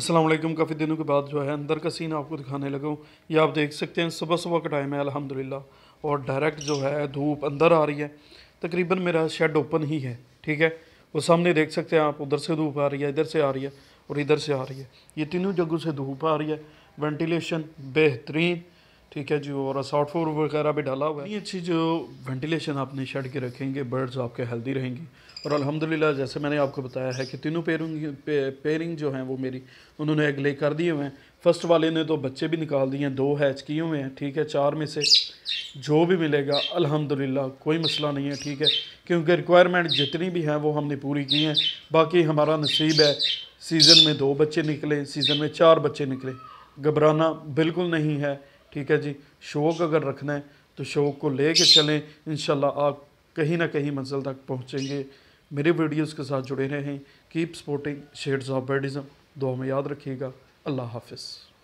असलम काफ़ी दिनों के बाद जो है अंदर का सीन आपको दिखाने लगा हूँ ये आप देख सकते हैं सुबह सुबह का टाइम है अल्हम्दुलिल्लाह और डायरेक्ट जो है धूप अंदर आ रही है तकरीबन मेरा शेड ओपन ही है ठीक है वो सामने देख सकते हैं आप उधर से धूप आ रही है इधर से आ रही है और इधर से आ रही है ये तीनों जगहों से धूप आ रही है वेंटिलेशन बेहतरीन ठीक है जी और असॉट फोर वगैरह भी डाला हुआ है ये अच्छी जो वेंटिलेशन आपने शेड के रखेंगे बर्ड्स आपके हेल्दी रहेंगे और अल्हम्दुलिल्लाह जैसे मैंने आपको बताया है कि तीनों पेरिंग पे, पेरिंग जो हैं वो मेरी उन्होंने अगले कर दिए हुए हैं फर्स्ट वाले ने तो बच्चे भी निकाल दिए हैं दो हैच किए हुए हैं ठीक है चार में से जो भी मिलेगा अल्हम्दुलिल्लाह कोई मसला नहीं है ठीक है क्योंकि रिक्वायरमेंट जितनी भी हैं वो हमने पूरी की हैं बाकी हमारा नसीब है सीज़न में दो बच्चे निकले सीज़न में चार बच्चे निकले घबराना बिल्कुल नहीं है ठीक है जी शौक़ अगर रखना है तो शौक़ को ले कर चलें इन आप कहीं ना कहीं मंजिल तक पहुँचेंगे मेरे वीडियोज़ के साथ जुड़े रहें कीप सपोर्टिंग शेड्स ऑफ बेडिज़म दुआ में याद रखिएगा अल्लाह हाफिज़